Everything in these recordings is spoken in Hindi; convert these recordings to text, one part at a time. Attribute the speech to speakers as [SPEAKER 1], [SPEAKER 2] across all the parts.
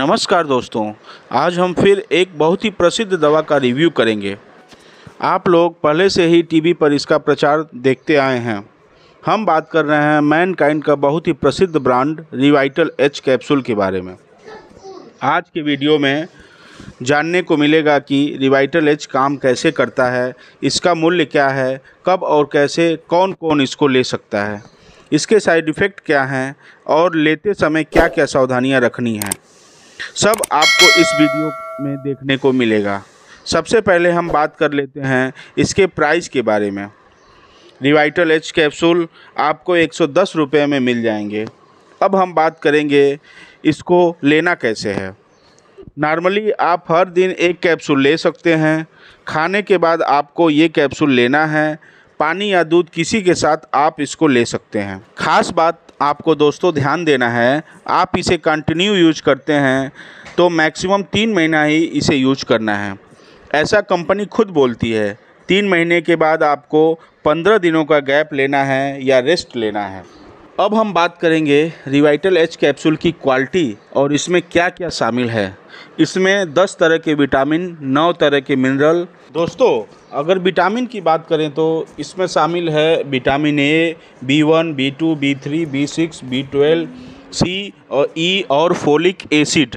[SPEAKER 1] नमस्कार दोस्तों आज हम फिर एक बहुत ही प्रसिद्ध दवा का रिव्यू करेंगे आप लोग पहले से ही टीवी पर इसका प्रचार देखते आए हैं हम बात कर रहे हैं मैन काइंड का बहुत ही प्रसिद्ध ब्रांड रिवाइटल एच कैप्सूल के बारे में आज के वीडियो में जानने को मिलेगा कि रिवाइटल एच काम कैसे करता है इसका मूल्य क्या है कब और कैसे कौन कौन इसको ले सकता है इसके साइड इफ़ेक्ट क्या हैं और लेते समय क्या क्या सावधानियां रखनी हैं सब आपको इस वीडियो में देखने को मिलेगा सबसे पहले हम बात कर लेते हैं इसके प्राइस के बारे में रिवाइटल एच कैप्सूल आपको एक सौ में मिल जाएंगे अब हम बात करेंगे इसको लेना कैसे है नॉर्मली आप हर दिन एक कैप्सूल ले सकते हैं खाने के बाद आपको ये कैप्सूल लेना है पानी या दूध किसी के साथ आप इसको ले सकते हैं खास बात आपको दोस्तों ध्यान देना है आप इसे कंटिन्यू यूज करते हैं तो मैक्सिमम तीन महीना ही इसे यूज करना है ऐसा कंपनी खुद बोलती है तीन महीने के बाद आपको पंद्रह दिनों का गैप लेना है या रेस्ट लेना है अब हम बात करेंगे रिवाइटल एच कैप्सूल की क्वालिटी और इसमें क्या क्या शामिल है इसमें 10 तरह के विटामिन 9 तरह के मिनरल दोस्तों अगर विटामिन की बात करें तो इसमें शामिल है vitamin A B one B two B three B six B twelve C और ई e और फोलिक एसिड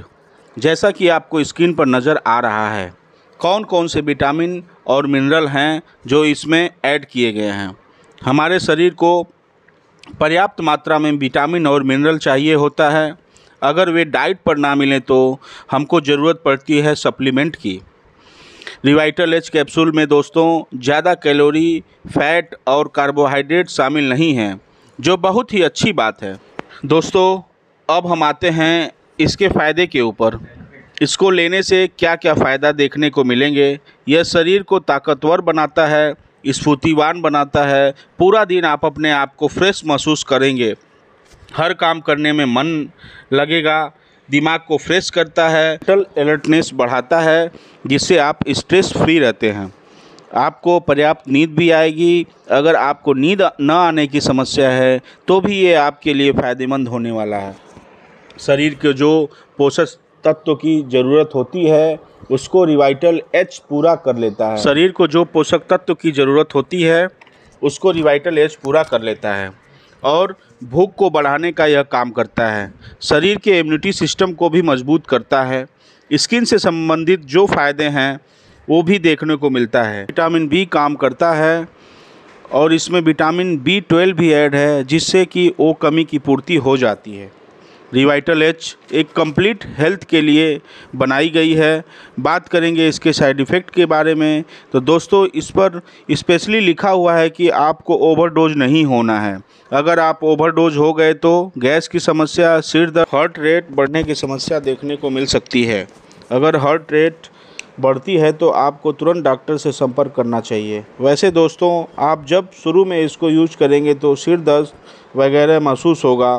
[SPEAKER 1] जैसा कि आपको स्क्रीन पर नज़र आ रहा है कौन कौन से विटामिन और मिनरल हैं जो इसमें ऐड किए गए हैं हमारे शरीर को पर्याप्त मात्रा में विटामिन और मिनरल चाहिए होता है अगर वे डाइट पर ना मिलें तो हमको ज़रूरत पड़ती है सप्लीमेंट की रिवाइटल एच कैप्सूल में दोस्तों ज़्यादा कैलोरी फैट और कार्बोहाइड्रेट शामिल नहीं हैं जो बहुत ही अच्छी बात है दोस्तों अब हम आते हैं इसके फ़ायदे के ऊपर इसको लेने से क्या क्या फ़ायदा देखने को मिलेंगे यह शरीर को ताकतवर बनाता है स्फूर्तिवान बनाता है पूरा दिन आप अपने आप को फ्रेश महसूस करेंगे हर काम करने में मन लगेगा दिमाग को फ्रेश करता है मेंटल अलर्टनेस बढ़ाता है जिससे आप स्ट्रेस फ्री रहते हैं आपको पर्याप्त नींद भी आएगी अगर आपको नींद न आने की समस्या है तो भी ये आपके लिए फ़ायदेमंद होने वाला है शरीर के जो पोषक तत्व की ज़रूरत होती है उसको रिवाइटल एच पूरा कर लेता है शरीर को जो पोषक तत्व की ज़रूरत होती है उसको रिवाइटल एच पूरा कर लेता है और भूख को बढ़ाने का यह काम करता है शरीर के इम्यूनिटी सिस्टम को भी मजबूत करता है स्किन से संबंधित जो फ़ायदे हैं वो भी देखने को मिलता है विटामिन बी काम करता है और इसमें विटामिन बी ट्वेल्व भी ऐड है जिससे कि वो कमी की पूर्ति हो जाती है रिवाइटल एच एक कंप्लीट हेल्थ के लिए बनाई गई है बात करेंगे इसके साइड इफ़ेक्ट के बारे में तो दोस्तों इस पर स्पेशली लिखा हुआ है कि आपको ओवरडोज नहीं होना है अगर आप ओवरडोज हो गए तो गैस की समस्या सिर दर्द हार्ट रेट बढ़ने की समस्या देखने को मिल सकती है अगर हार्ट रेट बढ़ती है तो आपको तुरंत डॉक्टर से संपर्क करना चाहिए वैसे दोस्तों आप जब शुरू में इसको यूज करेंगे तो सिर दर्द वगैरह महसूस होगा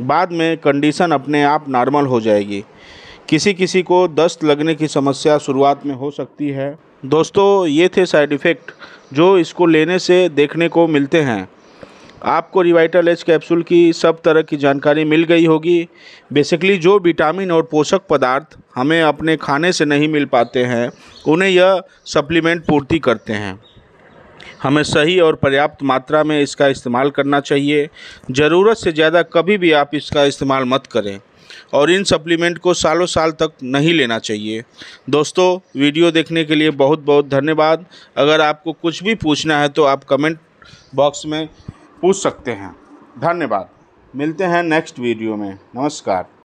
[SPEAKER 1] बाद में कंडीशन अपने आप नॉर्मल हो जाएगी किसी किसी को दस्त लगने की समस्या शुरुआत में हो सकती है दोस्तों ये थे साइड इफ़ेक्ट जो इसको लेने से देखने को मिलते हैं आपको रिवाइटल एच कैप्सूल की सब तरह की जानकारी मिल गई होगी बेसिकली जो विटामिन और पोषक पदार्थ हमें अपने खाने से नहीं मिल पाते हैं उन्हें यह सप्लीमेंट पूर्ति करते हैं हमें सही और पर्याप्त मात्रा में इसका इस्तेमाल करना चाहिए ज़रूरत से ज़्यादा कभी भी आप इसका इस्तेमाल मत करें और इन सप्लीमेंट को सालों साल तक नहीं लेना चाहिए दोस्तों वीडियो देखने के लिए बहुत बहुत धन्यवाद अगर आपको कुछ भी पूछना है तो आप कमेंट बॉक्स में पूछ सकते हैं धन्यवाद मिलते हैं नेक्स्ट वीडियो में नमस्कार